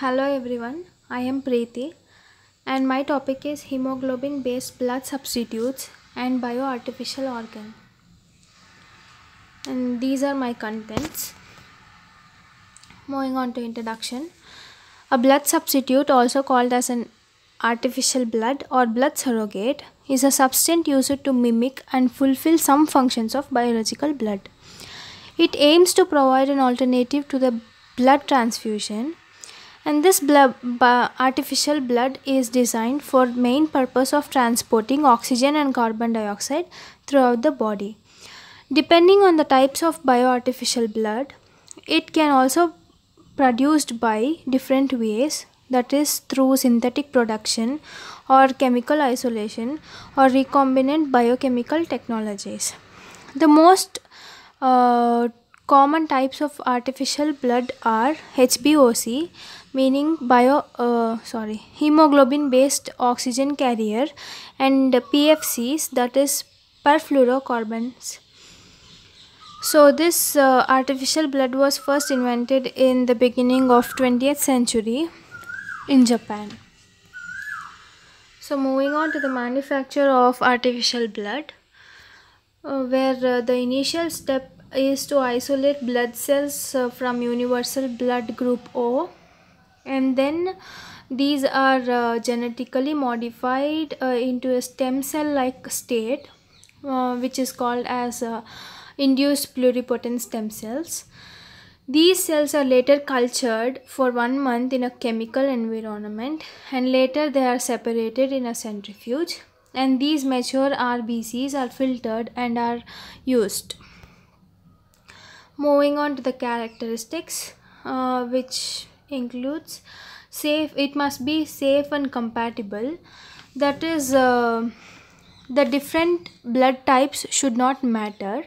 Hello everyone, I am Preeti and my topic is hemoglobin based blood substitutes and bioartificial organ. And these are my contents. Moving on to introduction. A blood substitute also called as an artificial blood or blood surrogate is a substance used to mimic and fulfill some functions of biological blood. It aims to provide an alternative to the blood transfusion and this blood, artificial blood is designed for main purpose of transporting oxygen and carbon dioxide throughout the body. Depending on the types of bioartificial blood, it can also produced by different ways that is through synthetic production or chemical isolation or recombinant biochemical technologies. The most uh, common types of artificial blood are HBOC meaning bio uh, sorry hemoglobin based oxygen carrier and pfcs that is perfluorocarbons so this uh, artificial blood was first invented in the beginning of 20th century in japan so moving on to the manufacture of artificial blood uh, where uh, the initial step is to isolate blood cells uh, from universal blood group o and then these are uh, genetically modified uh, into a stem cell like state uh, which is called as uh, induced pluripotent stem cells these cells are later cultured for one month in a chemical environment and later they are separated in a centrifuge and these mature RBCs are filtered and are used. Moving on to the characteristics uh, which includes safe it must be safe and compatible that is uh, the different blood types should not matter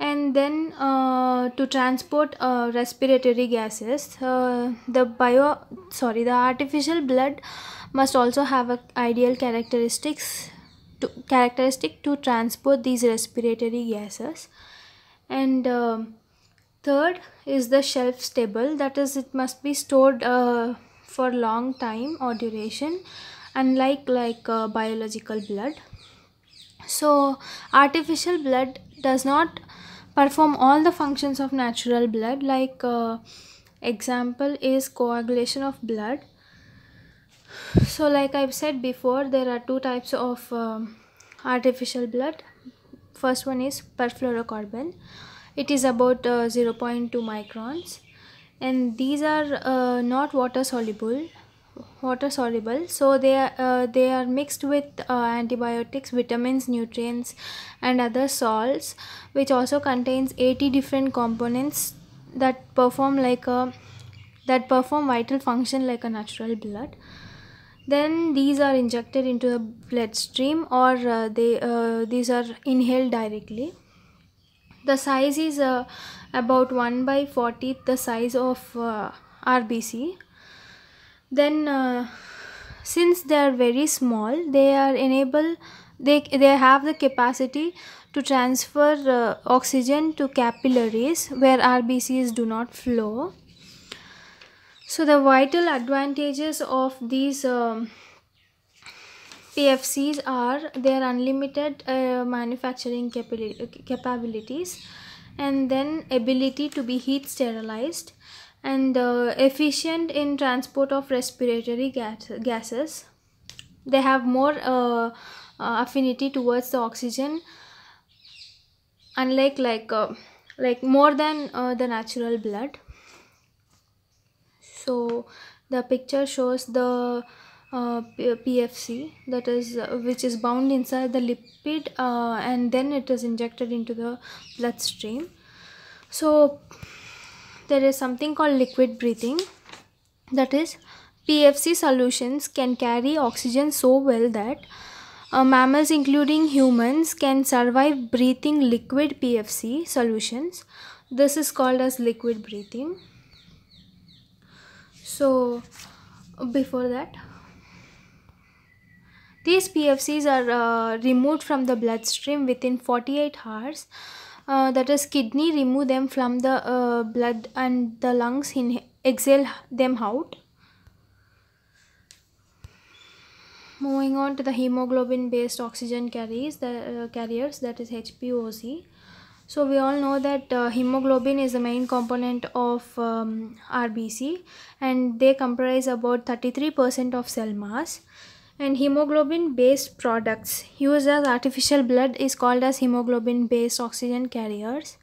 and then uh, to transport uh, respiratory gases uh, the bio sorry the artificial blood must also have a ideal characteristics to, characteristic to transport these respiratory gases and uh, Third is the shelf stable that is it must be stored uh, for long time or duration unlike like uh, biological blood. So artificial blood does not perform all the functions of natural blood like uh, example is coagulation of blood so like i've said before there are two types of um, artificial blood first one is perfluorocarbon it is about uh, 0.2 microns and these are uh, not water soluble water soluble so they are uh, they are mixed with uh, antibiotics vitamins nutrients and other salts which also contains 80 different components that perform like a that perform vital function like a natural blood then these are injected into the bloodstream or uh, they uh, these are inhaled directly the size is uh, about 1 by forty. the size of uh, RBC then uh, since they are very small they are enable they, they have the capacity to transfer uh, oxygen to capillaries where RBCs do not flow so the vital advantages of these um, PFCs are their unlimited uh, manufacturing capabilities and then ability to be heat sterilized and uh, efficient in transport of respiratory gas gases. They have more uh, uh affinity towards the oxygen unlike like uh, like more than uh, the natural blood. So the picture shows the uh, PFC that is uh, which is bound inside the lipid uh, and then it is injected into the bloodstream so there is something called liquid breathing that is PFC solutions can carry oxygen so well that uh, mammals including humans can survive breathing liquid PFC solutions this is called as liquid breathing so before that these PFCs are uh, removed from the bloodstream within 48 hours. Uh, that is kidney remove them from the uh, blood and the lungs in exhale them out. Moving on to the hemoglobin based oxygen carriers, the uh, carriers that is HPOC. So we all know that uh, hemoglobin is the main component of um, RBC and they comprise about 33% of cell mass and hemoglobin based products used as artificial blood is called as hemoglobin based oxygen carriers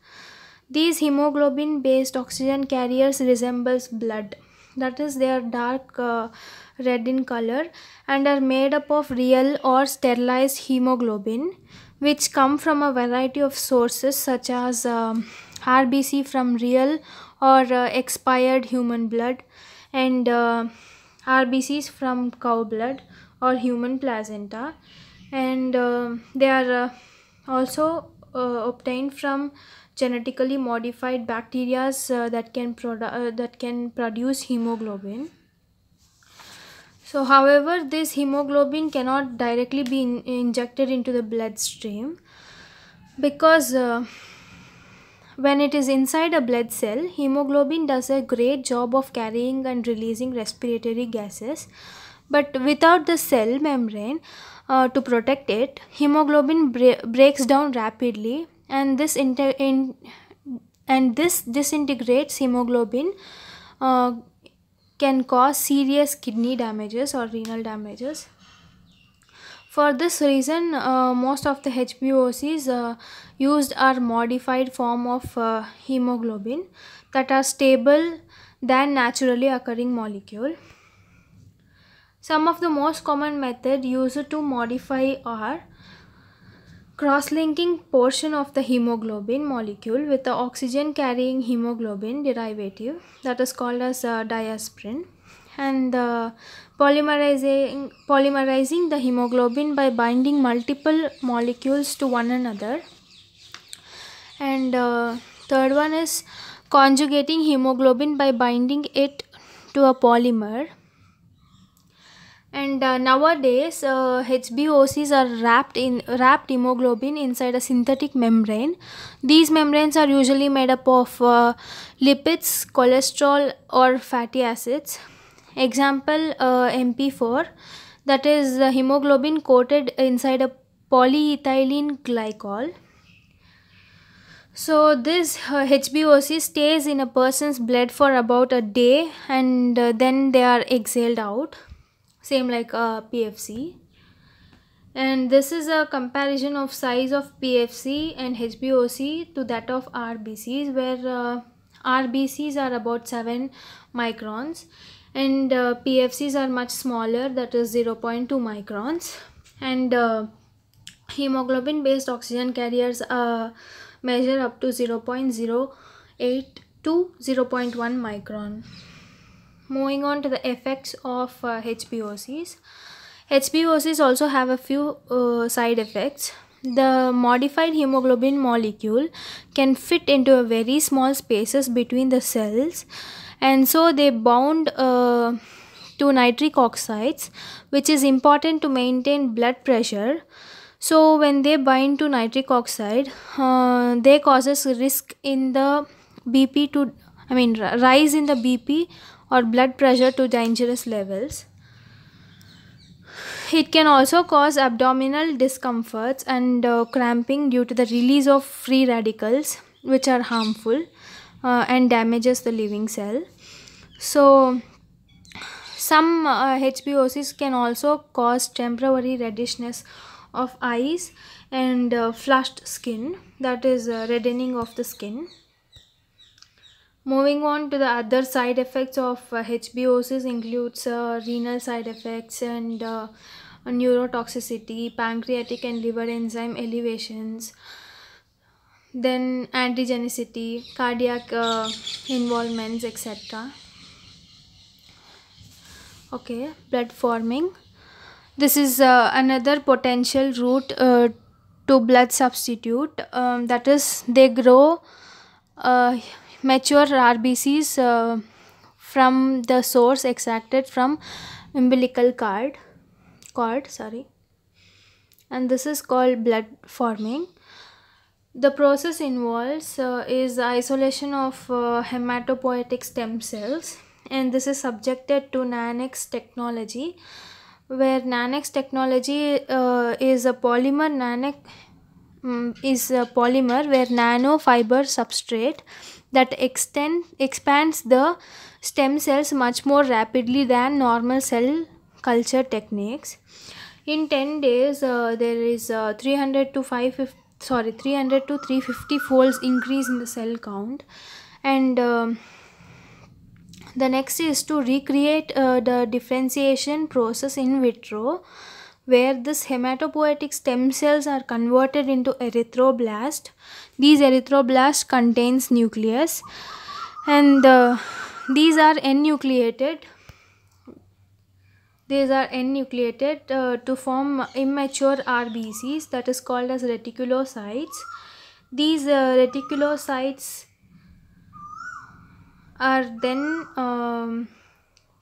these hemoglobin based oxygen carriers resembles blood that is they are dark uh, red in color and are made up of real or sterilized hemoglobin which come from a variety of sources such as um, rbc from real or uh, expired human blood and uh, rbcs from cow blood or human placenta and uh, they are uh, also uh, obtained from genetically modified bacteria uh, that can produ- that can produce hemoglobin so however this hemoglobin cannot directly be in injected into the bloodstream because when it is inside a blood cell, hemoglobin does a great job of carrying and releasing respiratory gases but without the cell membrane uh, to protect it, hemoglobin bre breaks down rapidly and this in and this disintegrates hemoglobin uh, can cause serious kidney damages or renal damages. For this reason, uh, most of the HbOCs uh, used are modified form of uh, hemoglobin that are stable than naturally occurring molecule. Some of the most common method used to modify are cross-linking portion of the hemoglobin molecule with the oxygen carrying hemoglobin derivative that is called as uh, diaspirin and uh, polymerizing polymerizing the hemoglobin by binding multiple molecules to one another and uh, third one is conjugating hemoglobin by binding it to a polymer and uh, nowadays uh, hbocs are wrapped in wrapped hemoglobin inside a synthetic membrane these membranes are usually made up of uh, lipids cholesterol or fatty acids example uh, mp4 that is hemoglobin coated inside a polyethylene glycol so this uh, HBOC stays in a person's blood for about a day and uh, then they are exhaled out same like uh, PFC and this is a comparison of size of PFC and HBOC to that of RBCs where uh, RBCs are about 7 microns and uh, PFCs are much smaller that is 0.2 microns and uh, hemoglobin based oxygen carriers uh, measure up to 0 0.08 to 0 0.1 micron moving on to the effects of uh, HBOCs. HBOCs also have a few uh, side effects. The modified hemoglobin molecule can fit into a very small spaces between the cells and so they bound uh, to nitric oxides which is important to maintain blood pressure. So when they bind to nitric oxide, uh, they causes risk in the BP to I mean rise in the BP or blood pressure to dangerous levels. It can also cause abdominal discomforts and uh, cramping due to the release of free radicals, which are harmful uh, and damages the living cell. So, some uh, HBOCs can also cause temporary reddishness of eyes and uh, flushed skin, that is uh, reddening of the skin. Moving on to the other side effects of HBOCs uh, includes uh, renal side effects and uh, uh, neurotoxicity, pancreatic and liver enzyme elevations, then antigenicity, cardiac uh, involvements, etc. Okay, blood forming. This is uh, another potential route to blood substitute. Um, that is, they grow mature RBCs uh, from the source extracted from umbilical cord cord sorry and this is called blood forming the process involves uh, is isolation of uh, hematopoietic stem cells and this is subjected to nanex technology where nanex technology uh, is a polymer nanex um, mm, is a polymer where nanofiber substrate that extend expands the stem cells much more rapidly than normal cell culture techniques in 10 days uh, there is uh, 300 to 550 sorry 300 to 350 folds increase in the cell count and um, the next is to recreate uh, the differentiation process in vitro where this hematopoietic stem cells are converted into erythroblast. These erythroblast contains nucleus and uh, these are enucleated. These are enucleated uh, to form immature RBCs that is called as reticulocytes. These uh, reticulocytes are then um,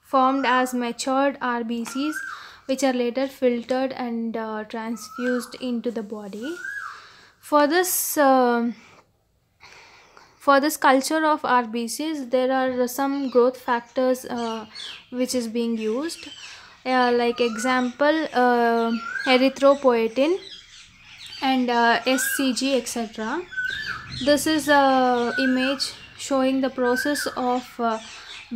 formed as matured RBCs which are later filtered and uh, transfused into the body. For this, uh, for this culture of RBCs, there are some growth factors uh, which is being used. Uh, like example, uh, erythropoietin and uh, SCG etc. This is a image showing the process of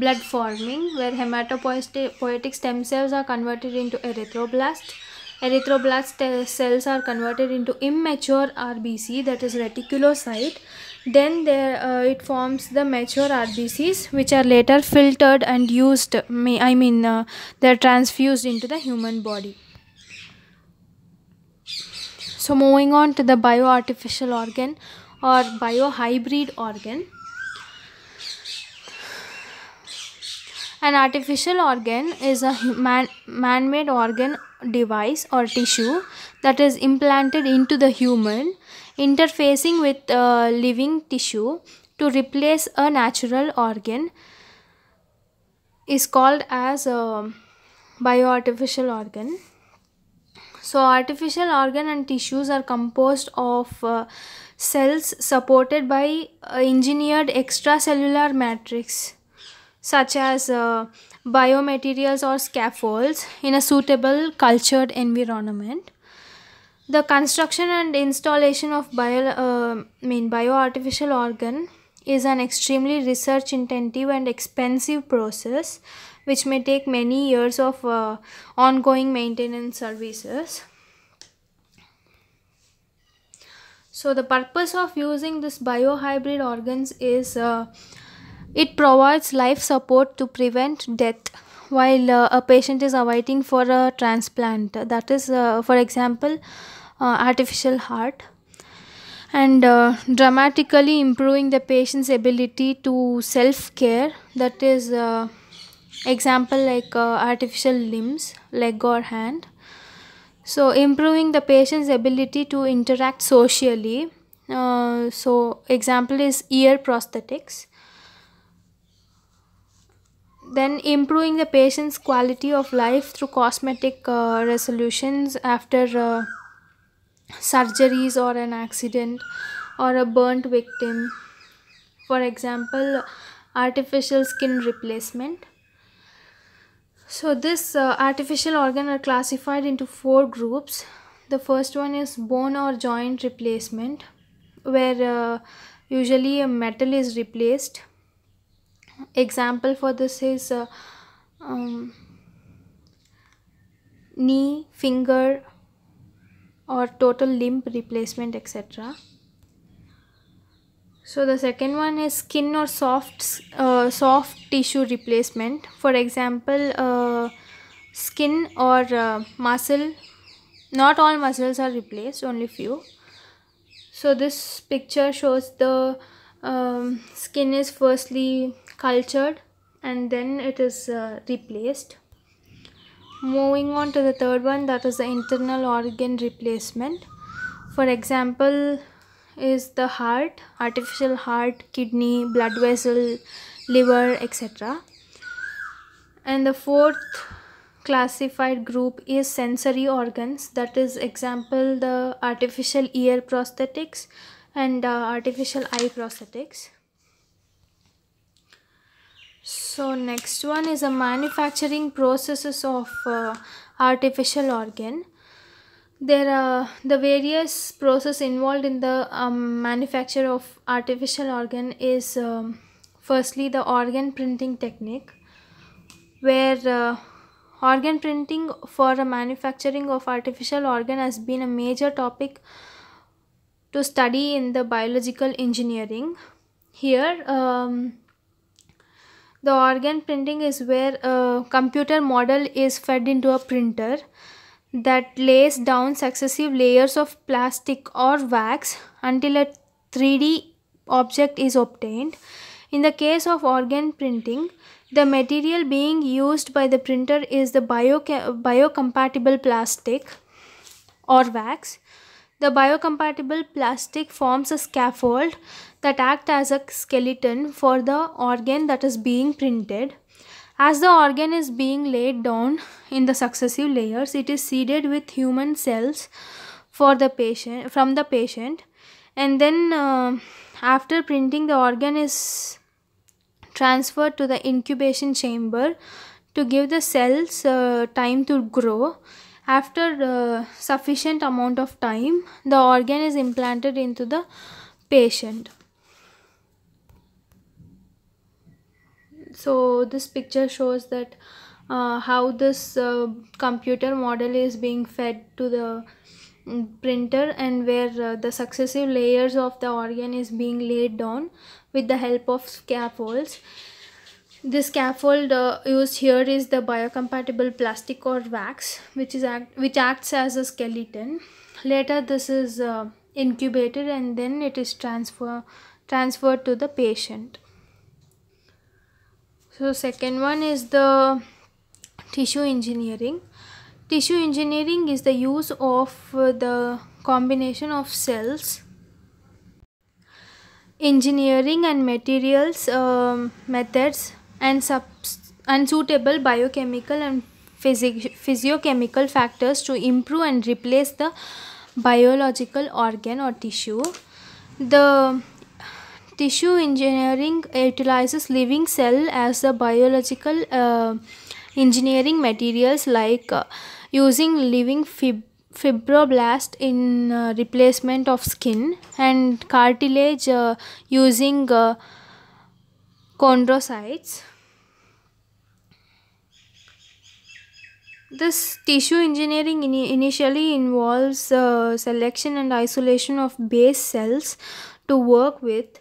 blood forming where hematopoietic stem cells are converted into erythroblast. Erythroblast cells are converted into immature RBC that is reticulocyte. Then there uh, it forms the mature RBCs which are later filtered and used, I mean uh, they are transfused into the human body. So moving on to the bioartificial organ or biohybrid organ An artificial organ is a man, man made organ device or tissue that is implanted into the human, interfacing with uh, living tissue to replace a natural organ is called as a uh, bioartificial organ. So, artificial organ and tissues are composed of uh, cells supported by uh, engineered extracellular matrix such as uh, biomaterials or scaffolds in a suitable cultured environment. The construction and installation of bio, uh, mean bioartificial organ is an extremely research intensive and expensive process which may take many years of uh, ongoing maintenance services. So the purpose of using this biohybrid organs is uh, it provides life support to prevent death while uh, a patient is awaiting for a transplant that is uh, for example uh, artificial heart and uh, dramatically improving the patient's ability to self care that is uh, example like uh, artificial limbs leg or hand so improving the patient's ability to interact socially so example is ear prosthetics then improving the patient's quality of life through cosmetic uh, resolutions after uh, surgeries or an accident or a burnt victim for example artificial skin replacement so this uh, artificial organ are classified into four groups the first one is bone or joint replacement where uh, usually a metal is replaced example for this is uh, um, knee finger or total limb replacement etc so the second one is skin or soft uh, soft tissue replacement for example uh, skin or uh, muscle not all muscles are replaced only few so this picture shows the um, skin is firstly cultured and then it is uh, replaced moving on to the third one that is the internal organ replacement for example is the heart artificial heart kidney blood vessel liver etc and the fourth classified group is sensory organs that is example the artificial ear prosthetics and uh, artificial eye prosthetics so next one is a manufacturing processes of uh, artificial organ. There are the various process involved in the um, manufacture of artificial organ is um, firstly the organ printing technique where uh, organ printing for a manufacturing of artificial organ has been a major topic to study in the biological engineering. Here um, the organ printing is where a computer model is fed into a printer that lays down successive layers of plastic or wax until a 3D object is obtained. In the case of organ printing, the material being used by the printer is the bio biocompatible plastic or wax the biocompatible plastic forms a scaffold that acts as a skeleton for the organ that is being printed. As the organ is being laid down in the successive layers, it is seeded with human cells for the patient from the patient, and then uh, after printing, the organ is transferred to the incubation chamber to give the cells uh, time to grow after uh, sufficient amount of time, the organ is implanted into the patient. So this picture shows that uh, how this uh, computer model is being fed to the mm, printer and where uh, the successive layers of the organ is being laid down with the help of scaffolds the scaffold uh, used here is the biocompatible plastic or wax which is act which acts as a skeleton. Later this is uh, incubated and then it is transfer transferred to the patient. So second one is the tissue engineering. Tissue engineering is the use of uh, the combination of cells engineering and materials um, methods and unsuitable biochemical and physio physiochemical factors to improve and replace the biological organ or tissue. The tissue engineering utilizes living cell as the biological uh, engineering materials like uh, using living fib fibroblast in uh, replacement of skin and cartilage uh, using uh, chondrocytes. This tissue engineering in initially involves uh, selection and isolation of base cells to work with,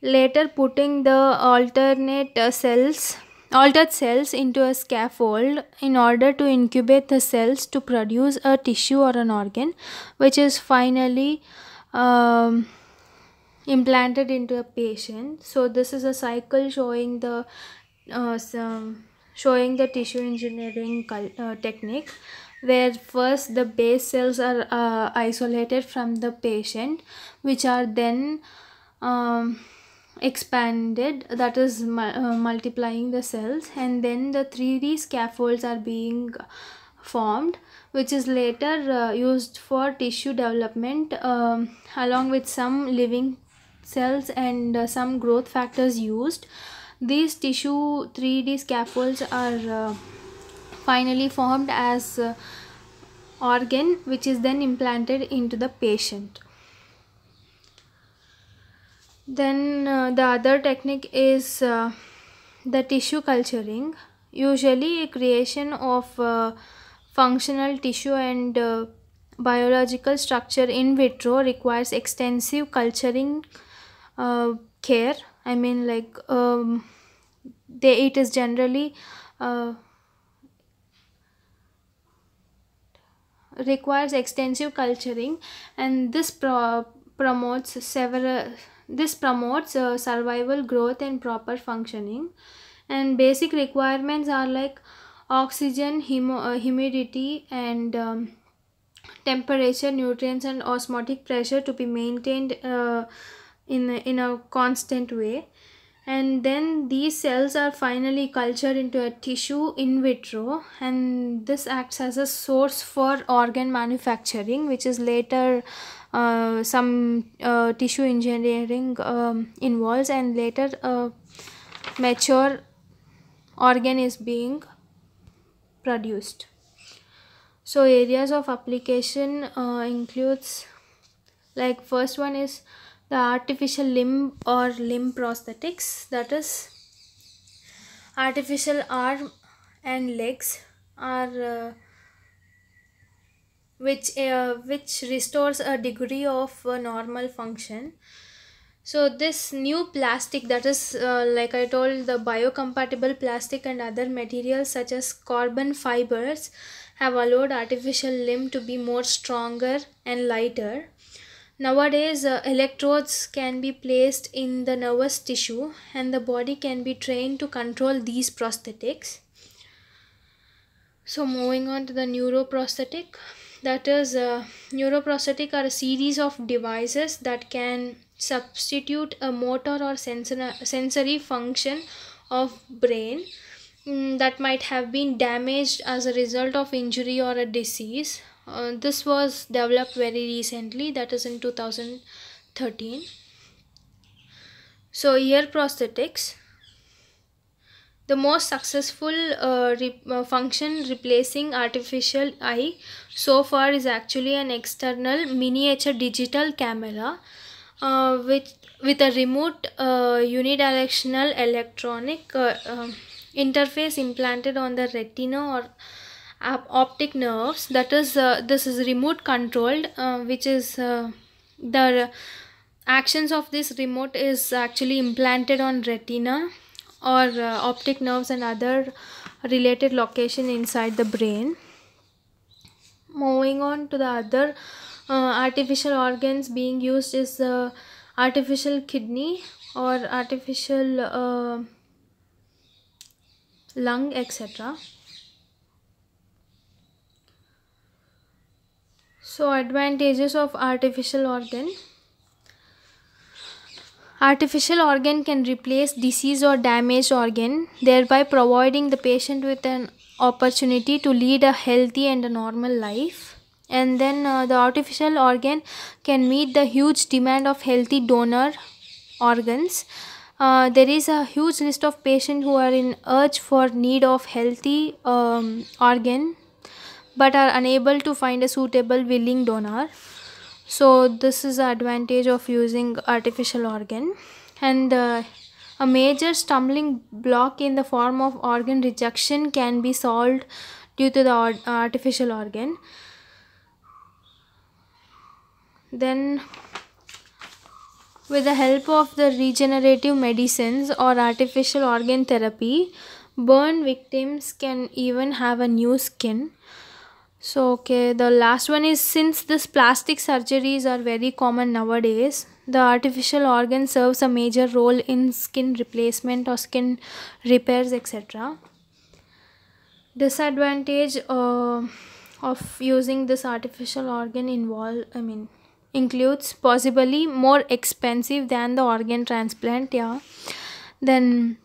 later putting the alternate uh, cells altered cells into a scaffold in order to incubate the cells to produce a tissue or an organ which is finally um, implanted into a patient so this is a cycle showing the uh, some, showing the tissue engineering uh, technique where first the base cells are uh, isolated from the patient which are then um, expanded that is uh, multiplying the cells and then the 3d scaffolds are being formed which is later uh, used for tissue development um, along with some living cells and uh, some growth factors used these tissue 3d scaffolds are uh, finally formed as uh, organ which is then implanted into the patient then uh, the other technique is uh, the tissue culturing usually a creation of uh, functional tissue and uh, biological structure in vitro requires extensive culturing uh, care i mean like um, they it is generally uh, requires extensive culturing and this pro promotes several this promotes uh, survival growth and proper functioning and basic requirements are like oxygen hum uh, humidity and um, temperature nutrients and osmotic pressure to be maintained uh, in a, in a constant way and then these cells are finally cultured into a tissue in vitro and this acts as a source for organ manufacturing which is later uh, some uh, tissue engineering um, involves and later a mature organ is being produced so areas of application uh, includes like first one is the artificial limb or limb prosthetics that is artificial arm and legs are uh, which uh, which restores a degree of uh, normal function so this new plastic that is uh, like i told the biocompatible plastic and other materials such as carbon fibers have allowed artificial limb to be more stronger and lighter Nowadays, uh, electrodes can be placed in the nervous tissue and the body can be trained to control these prosthetics. So, moving on to the neuroprosthetic, that is, uh, neuroprosthetic are a series of devices that can substitute a motor or sensor sensory function of brain um, that might have been damaged as a result of injury or a disease uh, this was developed very recently that is in 2013 so ear prosthetics the most successful uh, re uh, function replacing artificial eye so far is actually an external miniature digital camera uh, with with a remote uh, unidirectional electronic uh, um, interface implanted on the retina or optic nerves that is uh, this is remote controlled uh, which is uh, the actions of this remote is actually implanted on retina or uh, optic nerves and other related location inside the brain moving on to the other uh, artificial organs being used is uh, artificial kidney or artificial lung etc So advantages of artificial organ. Artificial organ can replace diseased or damaged organ, thereby providing the patient with an opportunity to lead a healthy and a normal life. And then uh, the artificial organ can meet the huge demand of healthy donor organs. Uh, there is a huge list of patients who are in urge for need of healthy um, organ but are unable to find a suitable willing donor so this is the advantage of using artificial organ and uh, a major stumbling block in the form of organ rejection can be solved due to the artificial organ then with the help of the regenerative medicines or artificial organ therapy burn victims can even have a new skin so okay, the last one is since this plastic surgeries are very common nowadays, the artificial organ serves a major role in skin replacement or skin repairs etc. Disadvantage uh, of using this artificial organ involve I mean includes possibly more expensive than the organ transplant yeah then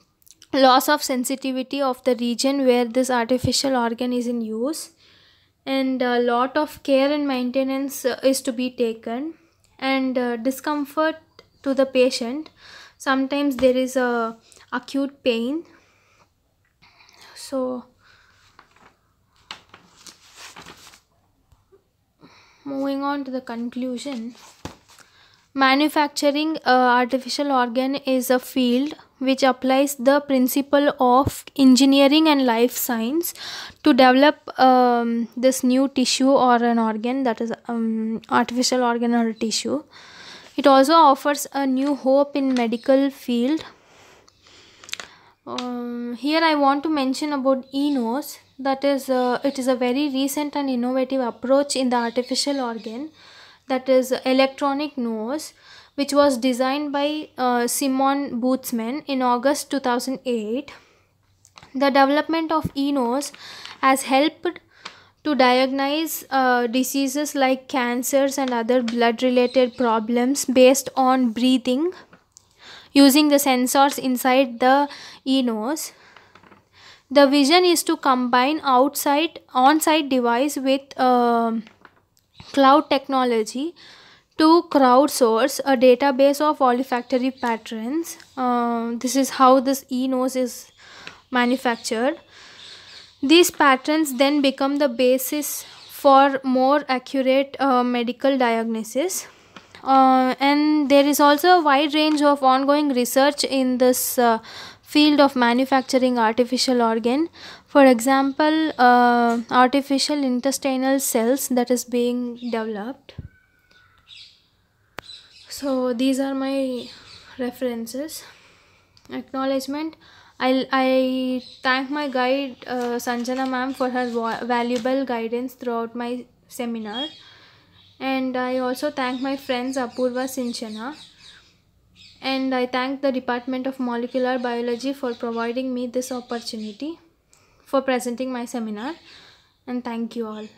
loss of sensitivity of the region where this artificial organ is in use and a lot of care and maintenance uh, is to be taken and uh, discomfort to the patient sometimes there is a acute pain so moving on to the conclusion manufacturing uh, artificial organ is a field which applies the principle of engineering and life science to develop um, this new tissue or an organ that is um, artificial organ or tissue it also offers a new hope in medical field um, here i want to mention about enos that is uh, it is a very recent and innovative approach in the artificial organ that is electronic nose which was designed by uh, Simon Bootsman in August 2008. The development of ENOS has helped to diagnose uh, diseases like cancers and other blood related problems based on breathing using the sensors inside the enos the vision is to combine outside on-site device with uh, cloud technology to crowdsource a database of olfactory patterns. Uh, this is how this e-nose is manufactured. These patterns then become the basis for more accurate uh, medical diagnosis. Uh, and there is also a wide range of ongoing research in this uh, field of manufacturing artificial organ. For example, uh, artificial intestinal cells that is being developed so these are my references acknowledgement i I thank my guide uh, Sanjana ma'am for her valuable guidance throughout my seminar and I also thank my friends Apurva Sinchana and I thank the Department of Molecular Biology for providing me this opportunity for presenting my seminar and thank you all.